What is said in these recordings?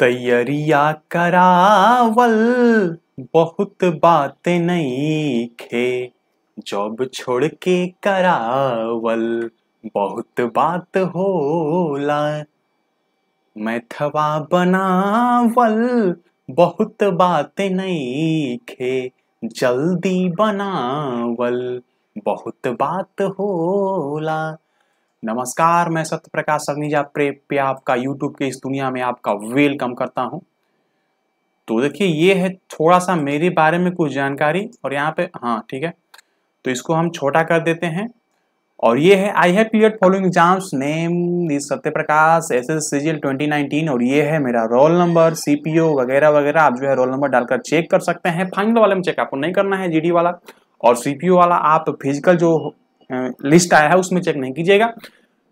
तैयारिया करावल बहुत बात नहीं खे जॉब छोड़ के करावल बहुत बात होला मैथवा बनावल बहुत बात नहीं खे जल्दी बनावल बहुत बात होला नमस्कार मैं सत्य प्रकाश सरनीजा प्रेप पे आपका यूट्यूब के इस दुनिया में आपका वेलकम करता हूं तो देखिए ये है थोड़ा सा मेरे बारे में कुछ जानकारी और यहाँ पे हाँ ठीक है तो इसको हम छोटा कर देते हैं और ये है I have period following exams name Satya Prakash S S सीजियल और ये है मेरा रोल नंबर सी वगैरह वगैरह आप जो है रोल नंबर डालकर चेक कर सकते हैं फाइनल वाले में चेक आपको नहीं करना है जी वाला और सी वाला आप फिजिकल जो लिस्ट आया है उसमें चेक नहीं कीजिएगा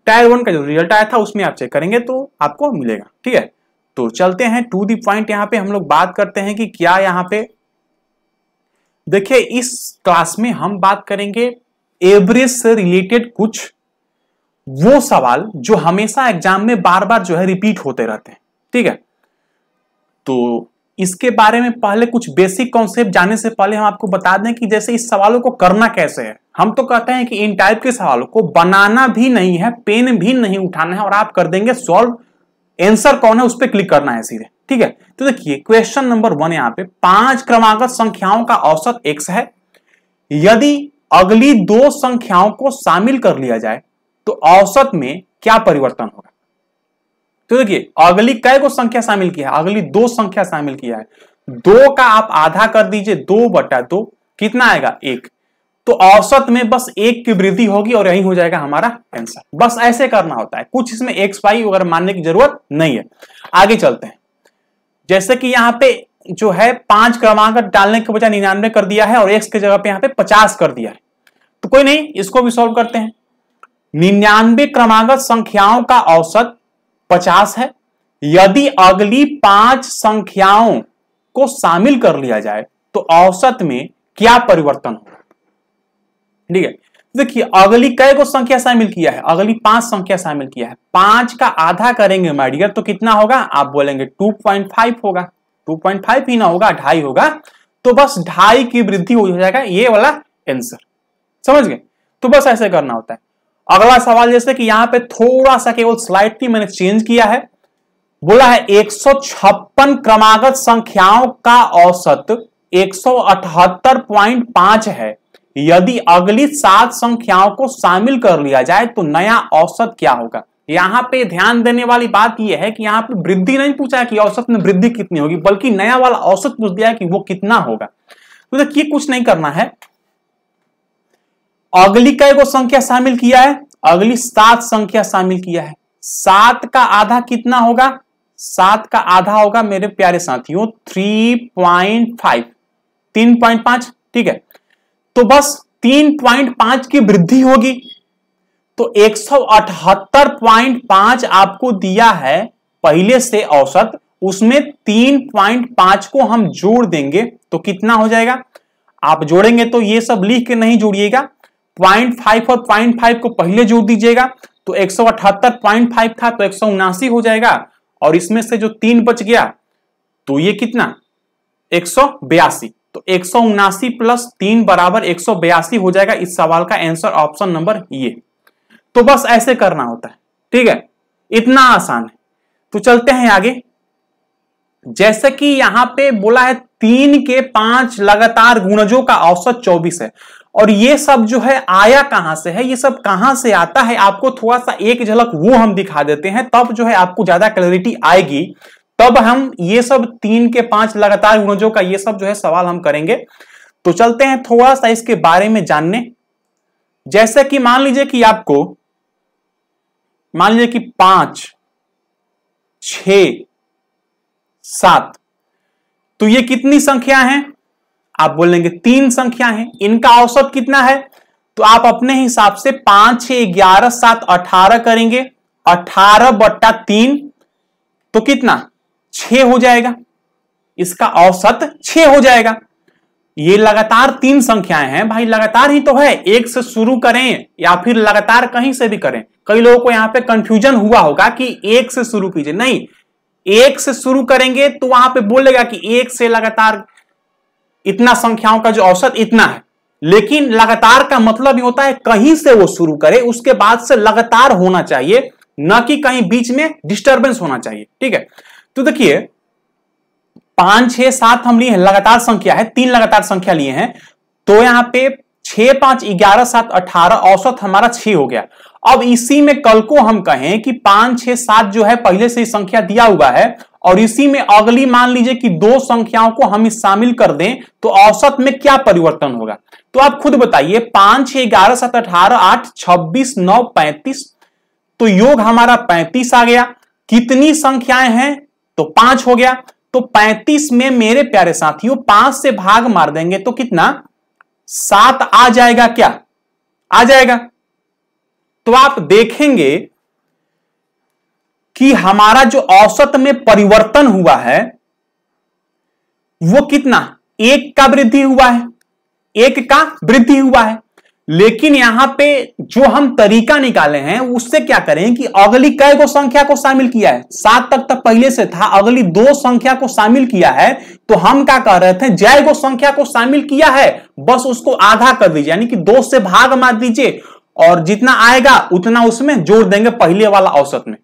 टायर वन का जो रिजल्ट आया था उसमें आप चेक करेंगे तो आपको मिलेगा ठीक है तो चलते हैं टू दी पॉइंट यहाँ पे हम लोग बात करते हैं कि क्या यहाँ पे देखिए इस क्लास में हम बात करेंगे एवरेज से रिलेटेड कुछ वो सवाल जो हमेशा एग्जाम में बार बार जो है रिपीट होते रहते हैं ठीक है तो इसके बारे में पहले कुछ बेसिक कॉन्सेप्ट जाने से पहले हम आपको बता दें कि जैसे इस सवालों को करना कैसे है हम तो कहते हैं कि इन टाइप के सवालों को बनाना भी नहीं है पेन भी नहीं उठाना है और आप कर देंगे सॉल्व एंसर कौन है उस पर क्लिक करना है सीधे ठीक है तो देखिए क्वेश्चन नंबर वन यहाँ पे पांच क्रमागत संख्याओं का औसत एक्स है यदि अगली दो संख्याओं को शामिल कर लिया जाए तो औसत में क्या परिवर्तन होगा तो देखिए अगली कई को संख्या शामिल किया है अगली दो संख्या शामिल किया है दो का आप आधा कर दीजिए दो बटा दो कितना आएगा एक तो औसत में बस एक की वृद्धि होगी और यही हो जाएगा हमारा आंसर बस ऐसे करना होता है कुछ इसमें एक्स वाई वगैरह मानने की जरूरत नहीं है आगे चलते हैं जैसे कि यहाँ पे जो है पांच क्रमांक डालने के बजाय निन्यानवे कर दिया है और एक्स के जगह पे यहाँ पे पचास कर दिया है तो कोई नहीं इसको भी सॉल्व करते हैं निन्यानवे क्रमांक संख्याओं का औसत पचास है यदि अगली पांच संख्याओं को शामिल कर लिया जाए तो औसत में क्या परिवर्तन होगा ठीक है देखिए अगली कई को संख्या शामिल किया है अगली पांच संख्या शामिल किया है पांच का आधा करेंगे माइडियर तो कितना होगा आप बोलेंगे टू पॉइंट फाइव होगा टू पॉइंट फाइव ही ना होगा ढाई होगा तो बस ढाई की वृद्धि हो जाएगा ये वाला आंसर समझ गए तो बस ऐसे करना होता है अगला सवाल जैसे कि यहां पे थोड़ा सा केवल स्लाइडली मैंने चेंज किया है बोला है छप्पन क्रमागत संख्याओं का औसत पांच है यदि अगली सात संख्याओं को शामिल कर लिया जाए तो नया औसत क्या होगा यहां पे ध्यान देने वाली बात यह है कि यहां पे वृद्धि नहीं पूछा कि औसत में वृद्धि कितनी होगी बल्कि नया वाला औसत पूछ दिया कि वो कितना होगा तो देखिए कुछ नहीं करना है अगली का एगो संख्या शामिल किया है अगली सात संख्या शामिल किया है सात का आधा कितना होगा सात का आधा होगा मेरे प्यारे साथियों थ्री पॉइंट फाइव तीन पॉइंट पांच ठीक है तो बस तीन पॉइंट पांच की वृद्धि होगी तो एक सौ अठहत्तर पॉइंट पांच आपको दिया है पहले से औसत उसमें तीन पॉइंट पांच को हम जोड़ देंगे तो कितना हो जाएगा आप जोड़ेंगे तो ये सब लिख के नहीं जोड़िएगा पॉइंट फाइव और पॉइंट फाइव को पहले जोड़ दीजिएगा तो एक सौ अठहत्तर पॉइंट फाइव था तो एक सौ उनासी हो जाएगा और इसमें से जो तीन बच गया तो ये कितना एक सौ बयासी तो एक प्लस तीन बराबर एक हो जाएगा इस सवाल का आंसर ऑप्शन नंबर ये तो बस ऐसे करना होता है ठीक है इतना आसान है तो चलते हैं आगे जैसे कि यहां पे बोला है तीन के पांच लगातार गुणजों का औसत चौबीस है और ये सब जो है आया कहां से है ये सब कहां से आता है आपको थोड़ा सा एक झलक वो हम दिखा देते हैं तब जो है आपको ज्यादा क्लैरिटी आएगी तब हम ये सब तीन के पांच लगातार गुणजों का ये सब जो है सवाल हम करेंगे तो चलते हैं थोड़ा सा इसके बारे में जानने जैसे कि मान लीजिए कि आपको मान लीजिए कि पांच छ सात तो ये कितनी संख्या है आप बोलेंगे तीन संख्या है इनका औसत कितना है तो आप अपने हिसाब से पांच छ ग्यारह सात अठारह करेंगे अठारह बट्टा तीन तो कितना छ हो जाएगा इसका औसत छ हो जाएगा ये लगातार तीन संख्याएं हैं भाई लगातार ही तो है एक से शुरू करें या फिर लगातार कहीं से भी करें कई लोगों को यहां पे कंफ्यूजन हुआ होगा कि एक से शुरू कीजिए नहीं एक से शुरू करेंगे तो वहां पे बोलेगा कि एक से लगातार इतना संख्याओं का जो औसत इतना है लेकिन लगातार का मतलब ये होता है कहीं से वो शुरू करे उसके बाद से लगातार होना चाहिए न कि कहीं बीच में डिस्टर्बेंस होना चाहिए ठीक है तो देखिए पांच छह सात हम लिए हैं लगातार संख्या है तीन लगातार संख्या लिए हैं तो यहां पे छह पांच ग्यारह सात अठारह औसत हमारा छह हो गया अब इसी में कल को हम कहें कि पांच छह सात जो है पहले से ही संख्या दिया हुआ है और इसी में अगली मान लीजिए कि दो संख्याओं को हम शामिल कर दें तो औसत में क्या परिवर्तन होगा तो आप खुद बताइए पांच छह ग्यारह सात अठारह आठ छब्बीस नौ पैंतीस तो योग हमारा पैंतीस आ गया कितनी संख्याएं हैं तो पांच हो गया तो पैंतीस में मेरे प्यारे साथियों पांच से भाग मार देंगे तो कितना सात आ जाएगा क्या आ जाएगा तो आप देखेंगे कि हमारा जो औसत में परिवर्तन हुआ है वो कितना एक का वृद्धि हुआ है एक का वृद्धि हुआ है लेकिन यहां पे जो हम तरीका निकाले हैं उससे क्या करें कि अगली कई को संख्या को शामिल किया है सात तक तक पहले से था अगली दो संख्या को शामिल किया है तो हम क्या कह रहे थे जय को संख्या को शामिल किया है बस उसको आधा कर दीजिए यानी कि दो से भाग मार दीजिए और जितना आएगा उतना उसमें जोड़ देंगे पहले वाला औसत में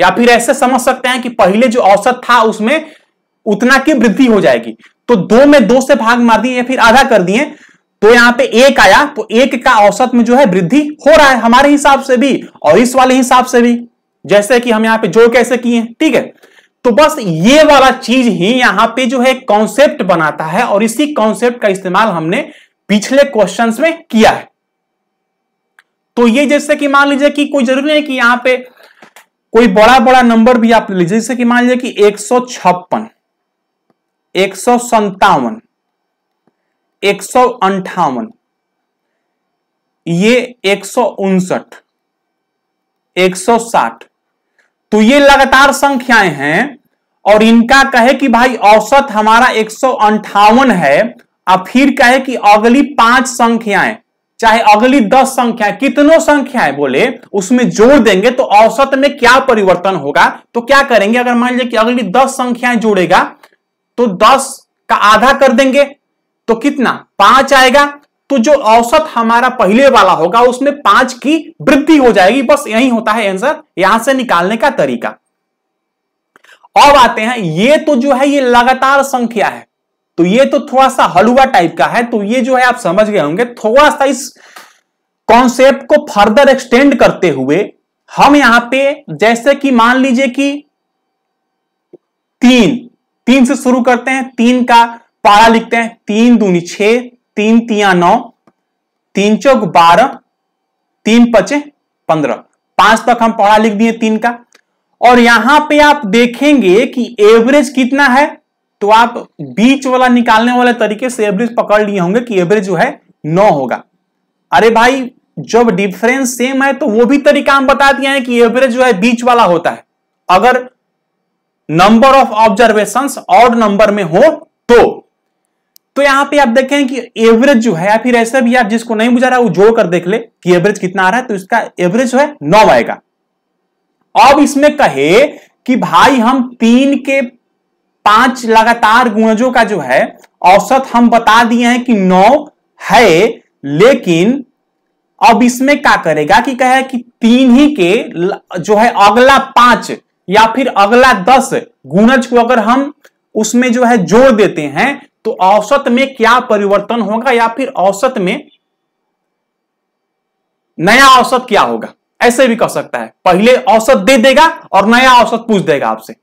या फिर ऐसे समझ सकते हैं कि पहले जो औसत था उसमें उतना की वृद्धि हो जाएगी तो दो में दो से भाग मार दिए या फिर आधा कर दिए तो यहां पे एक आया तो एक का औसत में जो है वृद्धि हो रहा है हमारे हिसाब से भी और इस वाले हिसाब से भी जैसे कि हम यहां पे जो कैसे किए ठीक है तो बस ये वाला चीज ही यहां पे जो है कॉन्सेप्ट बनाता है और इसी कॉन्सेप्ट का इस्तेमाल हमने पिछले क्वेश्चन में किया है तो ये जैसे कि मान लीजिए कि कोई जरूरी नहीं कि यहां पर कोई बड़ा बड़ा नंबर भी आप लीजिए जैसे कि मान लीजिए कि एक सौ छप्पन एक सौ संतावन एक सौ अंठावन ये एक सौ उनसठ एक सौ साठ तो ये लगातार संख्याएं हैं और इनका कहे कि भाई औसत हमारा एक सौ अंठावन है और फिर कहे कि अगली पांच संख्याएं चाहे अगली दस संख्याएं कितनों संख्याएं बोले उसमें जोड़ देंगे तो औसत में क्या परिवर्तन होगा तो क्या करेंगे अगर मान लीजिए कि अगली दस संख्याएं जोड़ेगा तो दस का आधा कर देंगे तो कितना पांच आएगा तो जो औसत हमारा पहले वाला होगा उसमें पांच की वृद्धि हो जाएगी बस यही होता है आंसर यहां से निकालने का तरीका अब आते हैं ये तो जो है ये लगातार संख्या है तो ये तो थोड़ा सा हलुआ टाइप का है तो ये जो है आप समझ गए होंगे थोड़ा सा इस कॉन्सेप्ट को फर्दर एक्सटेंड करते हुए हम यहां पे जैसे कि मान लीजिए कि तीन तीन से शुरू करते हैं तीन का पारा लिखते हैं तीन दूनी छह तीन तिया नौ तीन चौक बारह तीन पचे पंद्रह पांच तक हम पढ़ा लिख दिए तीन का और यहां पे आप देखेंगे कि एवरेज कितना है तो आप बीच वाला निकालने वाले तरीके से एवरेज पकड़ लिए होंगे कि एवरेज जो है नौ होगा अरे भाई जब डिफरेंस सेम है तो वो भी तरीका हम बता दिया है कि एवरेज जो है बीच वाला होता है अगर नंबर ऑफ ऑब्जर्वेशन और नंबर में हो तो तो यहां पे आप देखें कि एवरेज जो है या फिर ऐसा भी आप जिसको नहीं बुझा रहा वो जोड़ कर देख ले कि एवरेज कितना आ रहा है तो इसका एवरेज जो है नौ आएगा अब इसमें कहे कि भाई हम तीन के पांच लगातार गुणजों का जो है औसत हम बता दिए हैं कि नौ है लेकिन अब इसमें क्या करेगा कि कहे कि तीन ही के जो है अगला पांच या फिर अगला दस गुणज को अगर हम उसमें जो है जोड़ देते हैं तो औसत में क्या परिवर्तन होगा या फिर औसत में नया औसत क्या होगा ऐसे भी कह सकता है पहले औसत दे देगा और नया औसत पूछ देगा आपसे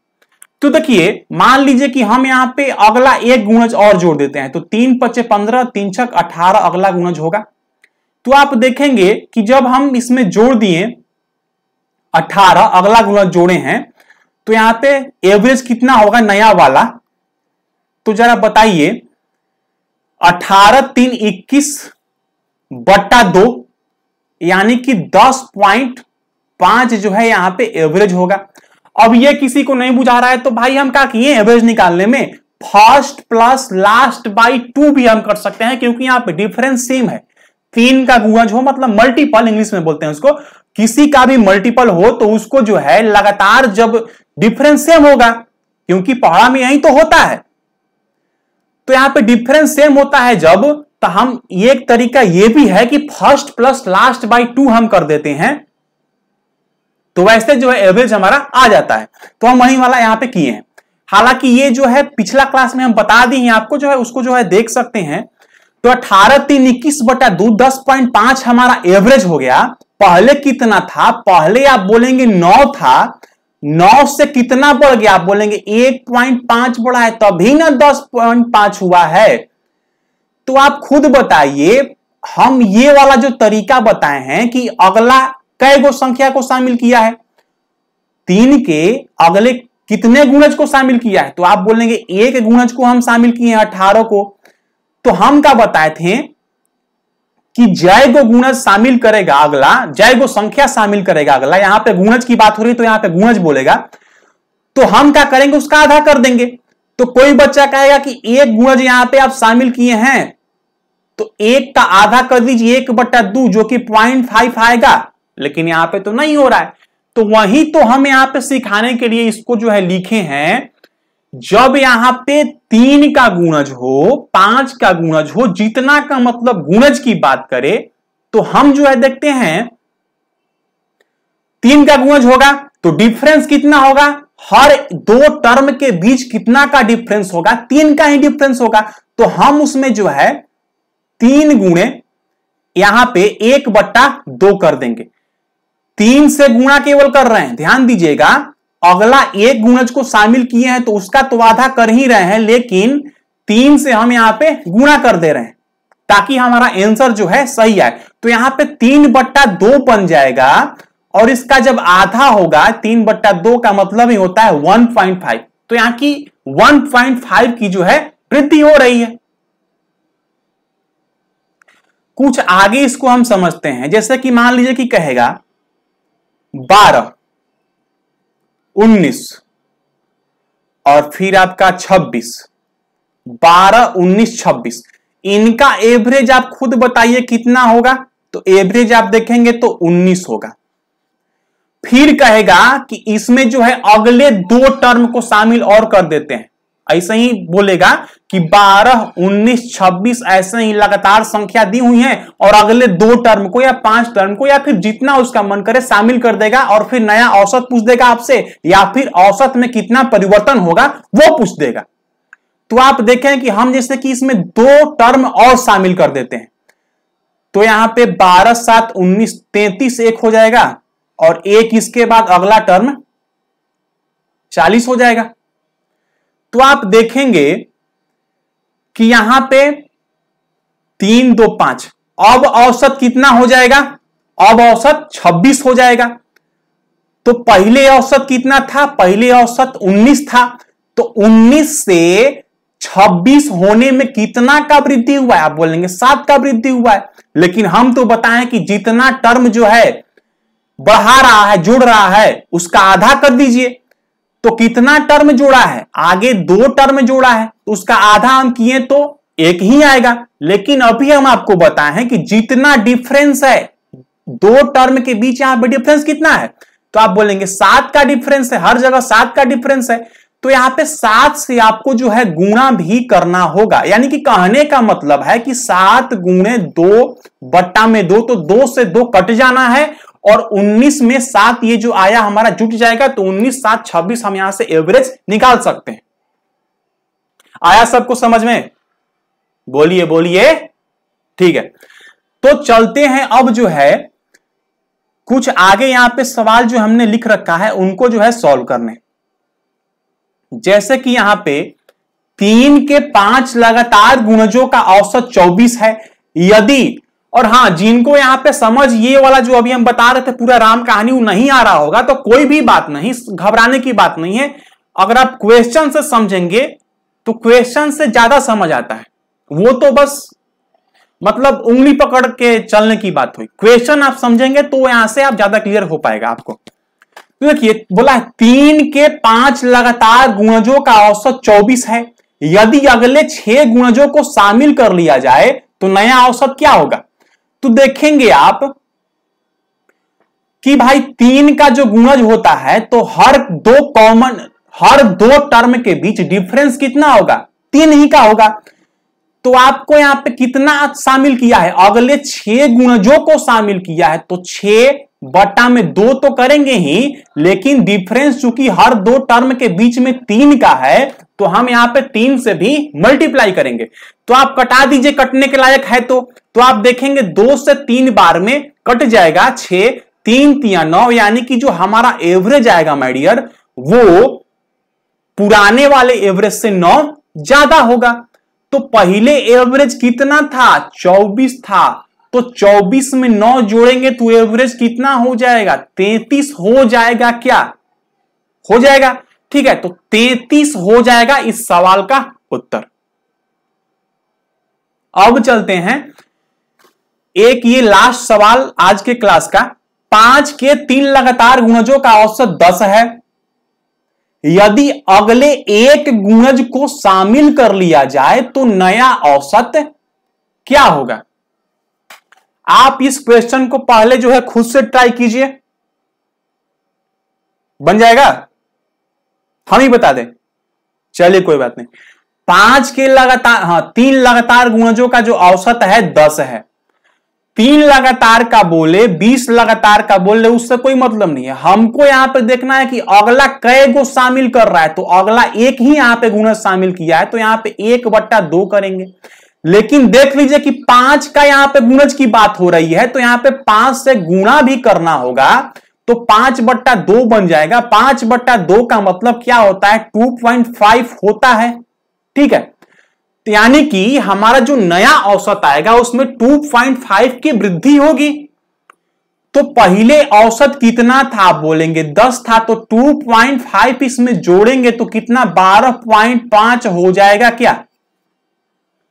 तो देखिए मान लीजिए कि हम यहां पे अगला एक गुणज और जोड़ देते हैं तो तीन पच्चे पंद्रह तीन छक अठारह अगला गुणज होगा तो आप देखेंगे कि जब हम इसमें जोड़ दिए अठारह अगला गुणज जोड़े हैं तो यहां पे एवरेज कितना होगा नया वाला तो जरा बताइए अठारह तीन इक्कीस बट्टा दो यानी कि दस पॉइंट पांच जो है यहां पे एवरेज होगा अब ये किसी को नहीं बुझा रहा है तो भाई हम क्या किए एवरेज निकालने में first plus last by two भी हम कर सकते हैं क्योंकि यहां पे डिफरेंस सेम है तीन का गुआ जो मतलब मल्टीपल इंग्लिश में बोलते हैं उसको किसी का भी मल्टीपल हो तो उसको जो है लगातार जब डिफरेंस सेम होगा क्योंकि पहाड़ा में यही तो होता है तो यहां पे डिफरेंस सेम होता है जब तो हम एक तरीका यह भी है कि first plus last by two हम कर देते हैं तो वैसे जो है एवरेज हमारा आ जाता है तो हम वही वाला यहां पे किए हैं हालांकि ये जो है पिछला क्लास में हम बता दी हैं आपको जो है उसको जो है देख सकते हैं तो अठारह तीन इक्कीस बटा दो दस पॉइंट पांच हमारा एवरेज हो गया पहले कितना था पहले आप बोलेंगे नौ था नौ से कितना बढ़ गया आप बोलेंगे एक पॉइंट पांच बढ़ा है तभी ना दस पॉइंट पांच हुआ है तो आप खुद बताइए हम ये वाला जो तरीका बताए हैं कि अगला कै गो संख्या को शामिल किया है तीन के अगले कितने गुणज को शामिल किया है तो आप बोलेंगे एक गुणज को हम शामिल किए हैं अठारह को तो हम क्या बताए थे कि जय गो गुणज शामिल करेगा अगला जय गो संख्या शामिल करेगा अगला यहां पे गुणज की बात हो रही तो यहां पे गुणज बोलेगा तो हम क्या करेंगे उसका आधा कर देंगे तो कोई बच्चा कहेगा कि एक गुणज यहां पे आप शामिल किए हैं तो एक का आधा कर दीजिए एक बट्टा दू जो कि पॉइंट फाइव आएगा लेकिन यहां पे तो नहीं हो रहा है तो वही तो हम यहां पे सिखाने के लिए इसको जो है लिखे हैं जब यहां पे तीन का गुणज हो पांच का गुणज हो जितना का मतलब गुणज की बात करें तो हम जो है देखते हैं तीन का गुणज होगा तो डिफरेंस कितना होगा हर दो टर्म के बीच कितना का डिफरेंस होगा तीन का ही डिफरेंस होगा तो हम उसमें जो है तीन गुणे यहां पे एक बट्टा दो कर देंगे तीन से गुणा केवल कर रहे हैं ध्यान दीजिएगा अगला एक गुणज को शामिल किए हैं तो उसका तो आधा कर ही रहे हैं लेकिन तीन से हम यहां पे गुणा कर दे रहे हैं ताकि हमारा आंसर जो है सही आए तो यहां पे तीन बट्टा दो बन जाएगा और इसका जब आधा होगा तीन बट्टा दो का मतलब ही होता है वन पॉइंट फाइव तो यहां की वन पॉइंट फाइव की जो है वृद्धि हो रही है कुछ आगे इसको हम समझते हैं जैसे कि मान लीजिए कि कहेगा बारह उन्नीस और फिर आपका छब्बीस बारह उन्नीस छब्बीस इनका एवरेज आप खुद बताइए कितना होगा तो एवरेज आप देखेंगे तो उन्नीस होगा फिर कहेगा कि इसमें जो है अगले दो टर्म को शामिल और कर देते हैं ऐसे ही बोलेगा कि 12, 19, 26 ऐसे ही लगातार संख्या दी हुई है और अगले दो टर्म को या पांच टर्म को या फिर जितना उसका मन करे शामिल कर देगा और फिर नया औसत पूछ देगा आपसे या फिर औसत में कितना परिवर्तन होगा वो पूछ देगा तो आप देखें कि हम जैसे कि इसमें दो टर्म और शामिल कर देते हैं तो यहां पे 12 सात 19 तैतीस एक हो जाएगा और एक इसके बाद अगला टर्म 40 हो जाएगा तो आप देखेंगे कि यहां पे तीन दो पांच अब औसत कितना हो जाएगा अब औसत 26 हो जाएगा तो पहले औसत कितना था पहले औसत 19 था तो 19 से 26 होने में कितना का वृद्धि हुआ है आप बोलेंगे सात का वृद्धि हुआ है लेकिन हम तो बताएं कि जितना टर्म जो है बढ़ा रहा है जुड़ रहा है उसका आधा कर दीजिए तो कितना टर्म जोड़ा है आगे दो टर्म जोड़ा है तो उसका आधा हम किए तो एक ही आएगा लेकिन अभी हम आपको बताए हैं कि जितना डिफरेंस है दो टर्म के बीच यहां पर डिफरेंस कितना है तो आप बोलेंगे सात का डिफरेंस है हर जगह सात का डिफरेंस है तो यहां पे सात से आपको जो है गुणा भी करना होगा यानी कि कहने का मतलब है कि सात गुणे दो बट्टा में दो तो दो से दो कट जाना है और 19 में सात ये जो आया हमारा जुट जाएगा तो 19 सात 26 हम यहां से एवरेज निकाल सकते हैं आया सबको समझ में बोलिए बोलिए ठीक है तो चलते हैं अब जो है कुछ आगे यहां पे सवाल जो हमने लिख रखा है उनको जो है सॉल्व करने जैसे कि यहां पे तीन के पांच लगातार गुणजों का औसत चौबीस है यदि और हाँ जिनको यहाँ पे समझ ये वाला जो अभी हम बता रहे थे पूरा राम कहानी वो नहीं आ रहा होगा तो कोई भी बात नहीं घबराने की बात नहीं है अगर आप क्वेश्चन से समझेंगे तो क्वेश्चन से ज्यादा समझ आता है वो तो बस मतलब उंगली पकड़ के चलने की बात हुई क्वेश्चन आप समझेंगे तो यहां से आप ज्यादा क्लियर हो पाएगा आपको तो देखिए बोला बोला तीन के पांच लगातार गुणजों का औसत चौबीस है यदि अगले छह गुणजों को शामिल कर लिया जाए तो नया औसत क्या होगा तो देखेंगे आप कि भाई तीन का जो गुणज होता है तो हर दो कॉमन हर दो टर्म के बीच डिफरेंस कितना होगा तीन ही का होगा तो आपको यहां पे कितना शामिल किया है अगले छह गुणजों को शामिल किया है तो छह बटा में दो तो करेंगे ही लेकिन डिफरेंस चूंकि हर दो टर्म के बीच में तीन का है तो हम यहां पे तीन से भी मल्टीप्लाई करेंगे तो आप कटा दीजिए कटने के लायक है तो तो आप देखेंगे दो से तीन बार में कट जाएगा छह तीन तिया नौ यानी कि जो हमारा एवरेज आएगा माइडियर वो पुराने वाले एवरेज से नौ ज्यादा होगा तो पहले एवरेज कितना था चौबीस था तो 24 में 9 जोड़ेंगे तो एवरेज कितना हो जाएगा 33 हो जाएगा क्या हो जाएगा ठीक है तो 33 हो जाएगा इस सवाल का उत्तर अब चलते हैं एक ये लास्ट सवाल आज के क्लास का पांच के तीन लगातार गुणजों का औसत दस है यदि अगले एक गुणज को शामिल कर लिया जाए तो नया औसत क्या होगा आप इस क्वेश्चन को पहले जो है खुद से ट्राई कीजिए बन जाएगा हम ही बता दें चलिए कोई बात नहीं पांच के लगातार हाँ तीन लगातार गुणजों का जो औसत है दस है तीन लगातार का बोले बीस लगातार का बोले उससे कोई मतलब नहीं है हमको यहां पर देखना है कि अगला कै गो शामिल कर रहा है तो अगला एक ही यहां पे गुणज शामिल किया है तो यहां पे एक बट्टा दो करेंगे लेकिन देख लीजिए कि पांच का यहां पे गुणज की बात हो रही है तो यहां पे पांच से गुणा भी करना होगा तो पांच बट्टा दो बन जाएगा पांच बट्टा दो का मतलब क्या होता है टू पॉइंट फाइव होता है ठीक है तो यानी कि हमारा जो नया औसत आएगा उसमें 2.5 की वृद्धि होगी तो पहले औसत कितना था बोलेंगे 10 था तो 2.5 इसमें जोड़ेंगे तो कितना 12.5 हो जाएगा क्या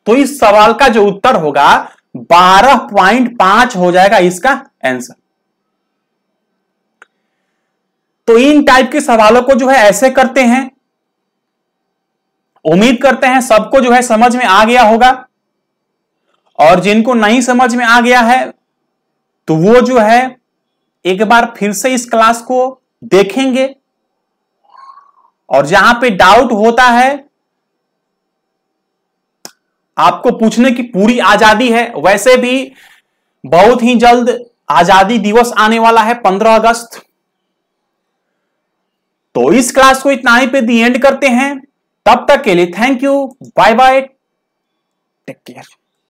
तो इस सवाल का जो उत्तर होगा 12.5 हो जाएगा इसका आंसर तो इन टाइप के सवालों को जो है ऐसे करते हैं उम्मीद करते हैं सबको जो है समझ में आ गया होगा और जिनको नहीं समझ में आ गया है तो वो जो है एक बार फिर से इस क्लास को देखेंगे और जहां पे डाउट होता है आपको पूछने की पूरी आजादी है वैसे भी बहुत ही जल्द आजादी दिवस आने वाला है पंद्रह अगस्त तो इस क्लास को इतना ही पे दी एंड करते हैं तब तक के लिए thank you bye bye take care